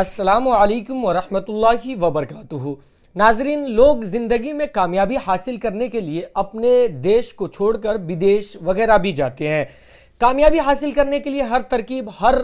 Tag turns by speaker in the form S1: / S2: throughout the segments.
S1: असलकम वरहमल वबरक नाजरीन लोग ज़िंदगी में कामयाबी हासिल करने के लिए अपने देश को छोड़कर विदेश वगैरह भी जाते हैं कामयाबी हासिल करने के लिए हर तरकीब हर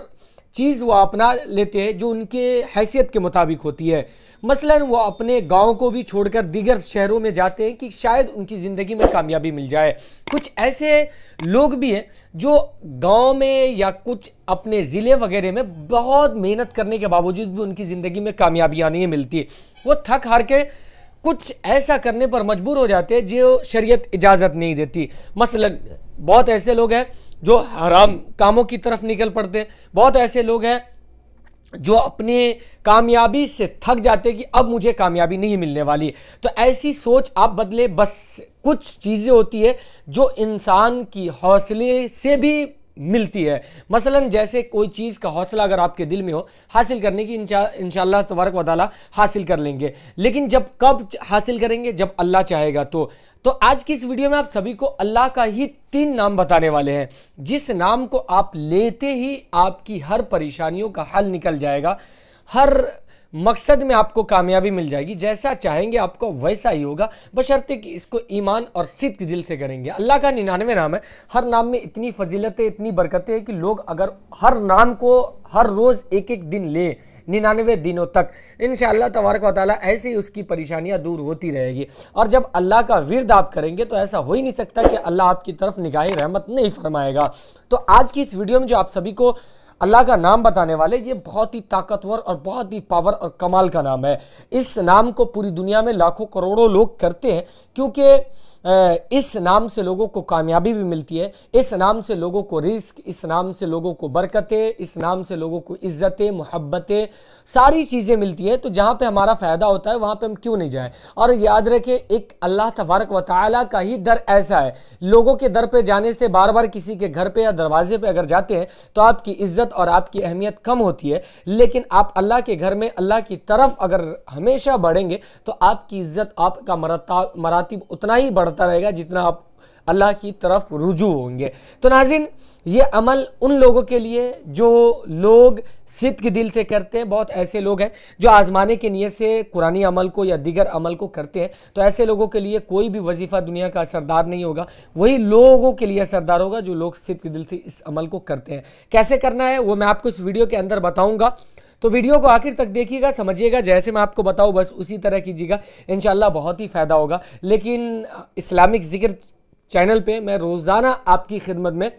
S1: चीज़ वो अपना लेते हैं जो उनके हैसियत के मुताबिक होती है मसलन वो अपने गांव को भी छोड़कर दीगर शहरों में जाते हैं कि शायद उनकी ज़िंदगी में कामयाबी मिल जाए कुछ ऐसे लोग भी हैं जो गांव में या कुछ अपने ज़िले वगैरह में बहुत मेहनत करने के बावजूद भी उनकी ज़िंदगी में कामयाबियाँ नहीं मिलती वो थक हार के कुछ ऐसा करने पर मजबूर हो जाते हैं जो शरीय इजाज़त नहीं देती मसलन बहुत ऐसे लोग हैं जो हराम कामों की तरफ निकल पड़ते हैं बहुत ऐसे लोग हैं जो अपने कामयाबी से थक जाते कि अब मुझे कामयाबी नहीं मिलने वाली तो ऐसी सोच आप बदले बस कुछ चीज़ें होती है जो इंसान की हौसले से भी मिलती है मसलन जैसे कोई चीज़ का हौसला अगर आपके दिल में हो हासिल करने की इंशाल्लाह तबारक वाली हासिल कर लेंगे लेकिन जब कब हासिल करेंगे जब अल्लाह चाहेगा तो तो आज की इस वीडियो में आप सभी को अल्लाह का ही तीन नाम बताने वाले हैं जिस नाम को आप लेते ही आपकी हर परेशानियों का हल निकल जाएगा हर मकसद में आपको कामयाबी मिल जाएगी जैसा चाहेंगे आपको वैसा ही होगा बशर्ते कि इसको ईमान और सिद्ध के दिल से करेंगे अल्लाह का निन्यानवे नाम है हर नाम में इतनी फजीलतें इतनी बरकतें हैं कि लोग अगर हर नाम को हर रोज़ एक एक दिन लें निन्यानवे दिनों तक इन तबारक वाली ऐसे ही उसकी परेशानियाँ दूर होती रहेगी और जब अल्लाह का विरद आप करेंगे तो ऐसा हो ही नहीं सकता कि अल्लाह आपकी तरफ निगाह रहमत नहीं फरमाएगा तो आज की इस वीडियो में जो आप सभी को अल्लाह का नाम बताने वाले ये बहुत ही ताकतवर और बहुत ही पावर और कमाल का नाम है इस नाम को पूरी दुनिया में लाखों करोड़ों लोग करते हैं क्योंकि इस नाम से लोगों को कामयाबी भी मिलती है इस नाम से लोगों को रिस्क इस नाम से लोगों को बरकतें इस नाम से लोगों को इज्जतें मोहब्बतें सारी चीज़ें मिलती है तो जहाँ पे हमारा फ़ायदा होता है वहाँ पे हम क्यों नहीं जाएं और याद रखें एक अल्लाह तबारक व ताली का ही दर ऐसा है लोगों के दर पर जाने से बार बार किसी के घर पर या दरवाजे पर अगर जाते हैं तो आपकी इज्जत और आपकी अहमियत कम होती है लेकिन आप अल्लाह के घर में अल्लाह की तरफ अगर हमेशा बढ़ेंगे तो आपकी इज्जत आपका मरातब उतना ही बढ़ बढ़ता रहेगा जितना आप अल्लाह की तरफ रुजू होंगे तो नाजिन ये अमल उन लोगों के लिए जो लोग सिद्ध के दिल से करते हैं बहुत ऐसे लोग हैं जो आज़माने की नीयत से कुरानी अमल को या दिगर अमल को करते हैं तो ऐसे लोगों के लिए कोई भी वजीफ़ा दुनिया का असरदार नहीं होगा वही लोगों के लिए असरदार होगा जो लोग सिद्ध के दिल से इस अमल को करते हैं कैसे करना है वो मैं आपको इस वीडियो के अंदर बताऊँगा तो वीडियो को आखिर तक देखिएगा समझिएगा जैसे मैं आपको बताऊँ बस उसी तरह कीजिएगा इन बहुत ही फ़ायदा होगा लेकिन इस्लामिक जिक्र चैनल पर मैं रोज़ाना आपकी खिदमत में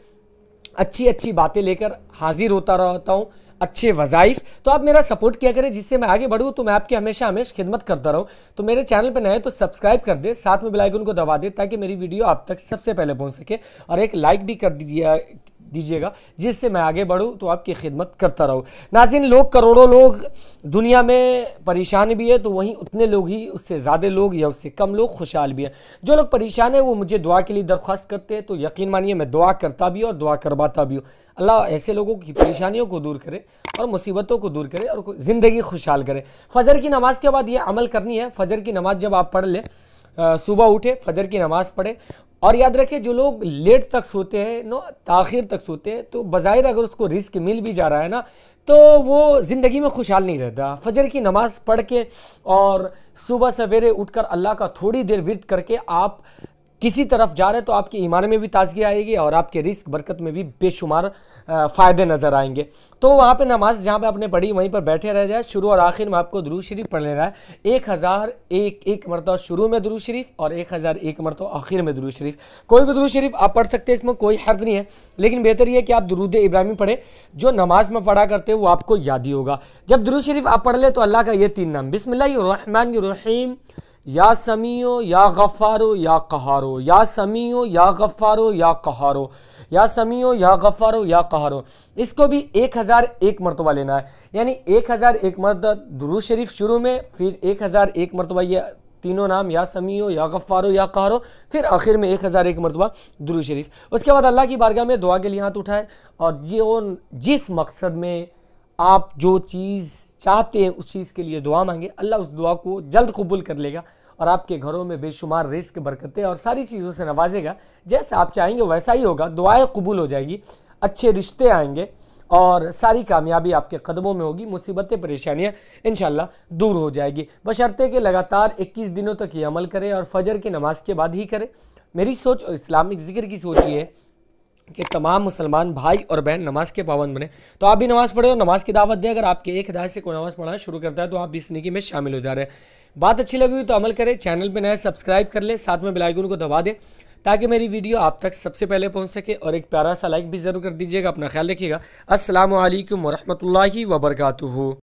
S1: अच्छी अच्छी बातें लेकर हाजिर होता रहता हूँ अच्छे वज़ाइफ तो आप मेरा सपोर्ट किया करें जिससे मैं आगे बढ़ूँ तो मैं आपकी हमेशा हमेशा खिदमत करता रहूँ तो मेरे चैनल पर नए तो सब्सक्राइब कर दे साथ में बेल आइकन को दबा दे ताकि मेरी वीडियो आप तक सबसे पहले पहुँच सके और एक लाइक भी कर दीजिए दीजिएगा जिससे मैं आगे बढ़ूँ तो आपकी खिदमत करता रहूँ नाजिन लोग करोड़ों लोग दुनिया में परेशान भी है तो वहीं उतने लोग ही उससे ज़्यादा लोग या उससे कम लोग खुशहाल भी हैं जो लोग परेशान हैं वो मुझे दुआ के लिए दरख्वास्त करते हैं तो यकीन मानिए मैं दुआ करता भी और दुआ करवाता भी हूँ अल्लाह ऐसे लोगों की परेशानियों को दूर करे और मुसीबतों को दूर करे और ज़िंदगी खुशहाल करे फजर की नमाज़ के बाद ये अमल करनी है फजर की नमाज़ जब आप पढ़ लें सुबह उठे फजर की नमाज़ पढ़े और याद रखें जो लोग लेट तक सोते हैं नो ताखिर तक सोते हैं तो बाहिर अगर उसको रिस्क मिल भी जा रहा है ना तो वो ज़िंदगी में खुशहाल नहीं रहता फजर की नमाज़ पढ़ के और सुबह सवेरे उठकर अल्लाह का थोड़ी देर विरत करके आप किसी तरफ जा रहे हैं तो आपके ईमान में भी ताजगी आएगी और आपके रिस्क बरकत में भी बेशुमार फ़ायदे नज़र आएंगे तो वहाँ पर नमाज जहाँ पर आपने पढ़ी वहीं पर बैठे रह जाए शुरू और आखिर में आपको दरू शरीफ पढ़ लेना है एक हज़ार एक एक मरतबा शुरू में दरू शरीफ और एक हज़ार एक मरतबा आखिर में दरू शरीफ कोई भी दरू शरीफ आप पढ़ सकते हैं इसमें कोई हर्ज नहीं है लेकिन बेहतर यह कि आप दरूद इब्राहिमी पढ़ें जो नमाज में पढ़ा करते वो आपको याद ही होगा जब दरू शरीफ आप पढ़ लें तो अल्लाह का ये तीन नाम बिसमिल्लाम या समीओ या गफ़ारो या कहारो या समीओ या गफ़ारो या कहारो या समीओ या गफ़ारो या कहारो इसको भी एक हज़ार एक मरतबा लेना है यानी एक हज़ार एक मरत दुरु शरीफ शुरू में फिर एक हज़ार एक मरतबा ये तीनों नाम या समीओ या गफ़ारो या कहारो फिर आखिर में एक हज़ार एक मरतबा दुरु शरीफ उसके बाद अल्लाह की बारगाह में दुआ के लिए हाथ उठाएँ और जो जिस मकसद में आप जो चीज़ चाहते हैं उस चीज़ के लिए दुआ मांगे अल्लाह उस दुआ को जल्द कबूल कर लेगा और आपके घरों में बेशुमार रिस्क बरकतें और सारी चीज़ों से नवाजेगा जैसा आप चाहेंगे वैसा ही होगा दुआएं कबूल हो जाएगी अच्छे रिश्ते आएंगे और सारी कामयाबी आपके कदमों में होगी मुसीबतें परेशानियाँ इन दूर हो जाएगी बशर्ते कि लगातार इक्कीस दिनों तक ये अमल करें और फजर की नमाज के बाद ही करें मेरी सोच और इस्लामिक ज़िक्र की सोच ये है कि तमाम मुसलमान भाई और बहन नमाज के पाबंद बने तो आप भी नमाज़ पढ़े और नमाज़ की दावत दें अगर आपके एक हिदायत से कोई नमाज़ पढ़ना शुरू करता है तो आप इस निकी में शामिल हो जा रहे हैं बात अच्छी लगी हुई तो अमल करें चैनल पर नया सब्सक्राइब कर लें साथ में बिलाईगुन को दबा दें ताकि मेरी वीडियो आप तक सबसे पहले पहुँच सके और एक प्यारा सा लाइक भी ज़रूर कर दीजिएगा अपना ख्याल रखिएगा असल वरहमल वबरकू